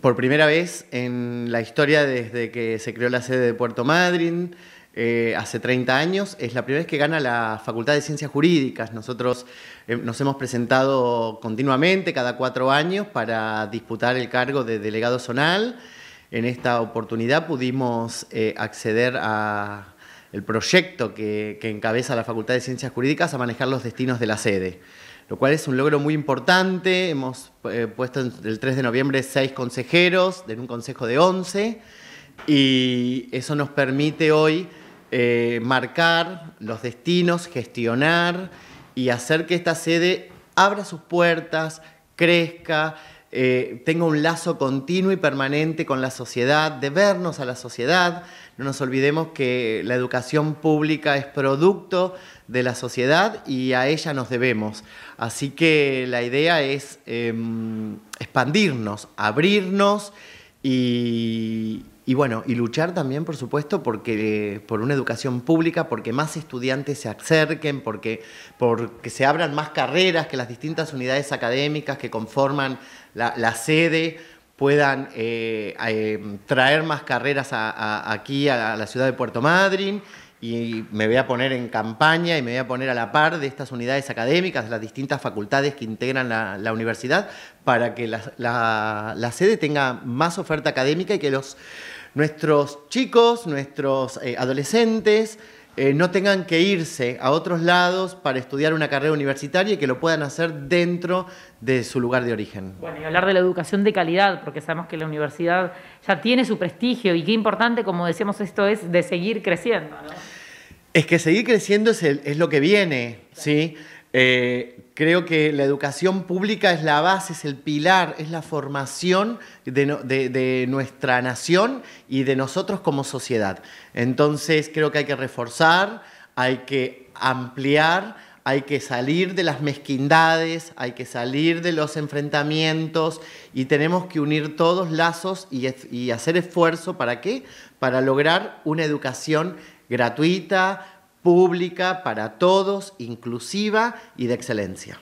por primera vez en la historia desde que se creó la sede de Puerto Madryn, eh, hace 30 años, es la primera vez que gana la Facultad de Ciencias Jurídicas. Nosotros eh, nos hemos presentado continuamente, cada cuatro años, para disputar el cargo de delegado zonal. En esta oportunidad pudimos eh, acceder a, el proyecto que, encabeza la Facultad de Ciencias Jurídicas a manejar los destinos de la sede lo cual es un logro muy importante. Hemos eh, puesto el 3 de noviembre seis consejeros en un consejo de 11 y eso nos permite hoy eh, marcar los destinos, gestionar y hacer que esta sede abra sus puertas, crezca, eh, tengo un lazo continuo y permanente con la sociedad, de vernos a la sociedad. No nos olvidemos que la educación pública es producto de la sociedad y a ella nos debemos. Así que la idea es em, expandirnos, abrirnos. Y, bueno, y luchar también, por supuesto, porque, por una educación pública, porque más estudiantes se acerquen, porque, se abran más carreras, que las distintas unidades académicas que conforman la, sede puedan eh, eh, traer más carreras aquí a la ciudad de Puerto Madryn y me voy a poner en campaña y me voy a poner a la par de estas unidades académicas, las distintas facultades que integran la, universidad, para que la, sede tenga más oferta académica y que los, nuestros chicos, nuestros eh, adolescentes, eh, no tengan que irse a otros lados para estudiar una carrera universitaria y que lo puedan hacer dentro de su lugar de origen. Bueno, y hablar de la educación de calidad, porque sabemos que la universidad ya tiene su prestigio y qué importante, como decíamos, esto es de seguir creciendo. Es que seguir creciendo es, lo que viene, ¿sí? Eh, creo que la educación pública es la base, es el pilar, es la formación de, nuestra nación y de nosotros como sociedad. Entonces creo que hay que reforzar, hay que ampliar, hay que salir de las mezquindades, hay que salir de los enfrentamientos y tenemos que unir todos lazos y, y hacer esfuerzo para qué? Para lograr una educación gratuita, pública, para todos, inclusiva y de excelencia.